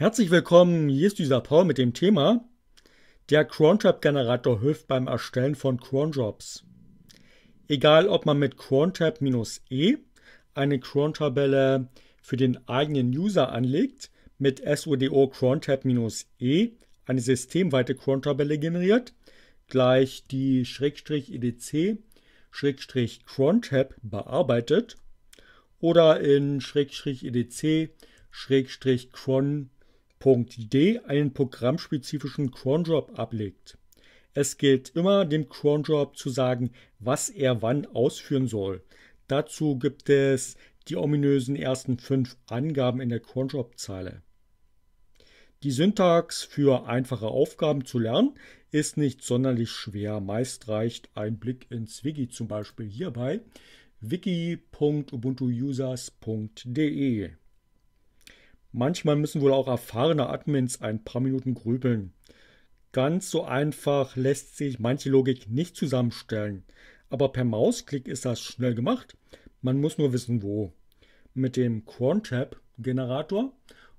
Herzlich willkommen, hier ist dieser Paul mit dem Thema Der crontab generator hilft beim Erstellen von Cronjobs. Egal ob man mit crontab e eine Cron-Tabelle für den eigenen User anlegt, mit SODO crontab e eine systemweite Cron-Tabelle generiert, gleich die Schrägstrich EDC Schrägstrich Crontab bearbeitet oder in Schrägstrich EDC Schrägstrich Cron Punkt.d einen programmspezifischen Cronjob ablegt. Es gilt immer, dem Cronjob zu sagen, was er wann ausführen soll. Dazu gibt es die ominösen ersten fünf Angaben in der Cronjob-Zeile. Die Syntax für einfache Aufgaben zu lernen ist nicht sonderlich schwer. Meist reicht ein Blick ins Wiki, zum Beispiel hierbei wiki.ubuntuusers.de. Manchmal müssen wohl auch erfahrene Admins ein paar Minuten grübeln. Ganz so einfach lässt sich manche Logik nicht zusammenstellen, aber per Mausklick ist das schnell gemacht. Man muss nur wissen, wo. Mit dem Quantab-Generator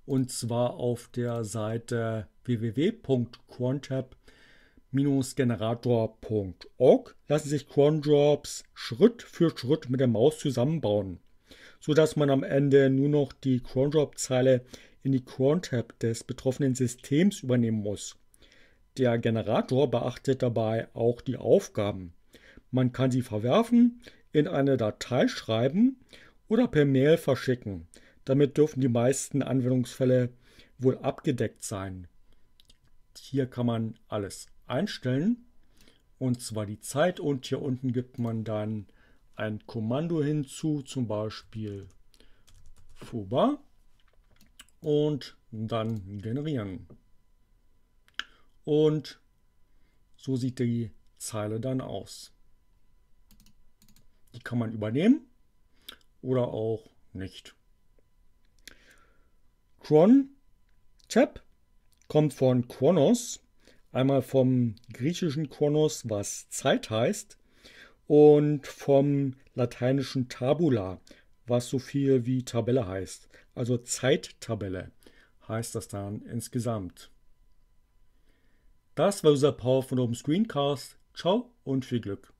und zwar auf der Seite www.quantab-generator.org lassen sich Cronjobs Schritt für Schritt mit der Maus zusammenbauen sodass man am Ende nur noch die Cronjob-Zeile in die CronTab des betroffenen Systems übernehmen muss. Der Generator beachtet dabei auch die Aufgaben. Man kann sie verwerfen, in eine Datei schreiben oder per Mail verschicken. Damit dürfen die meisten Anwendungsfälle wohl abgedeckt sein. Hier kann man alles einstellen, und zwar die Zeit und hier unten gibt man dann ein Kommando hinzu, zum Beispiel Fuba und dann generieren. Und so sieht die Zeile dann aus. Die kann man übernehmen oder auch nicht. Cron Tab kommt von Chronos, einmal vom griechischen Chronos, was Zeit heißt, und vom lateinischen Tabula, was so viel wie Tabelle heißt. Also Zeittabelle heißt das dann insgesamt. Das war unser Power von Open Screencast. Ciao und viel Glück.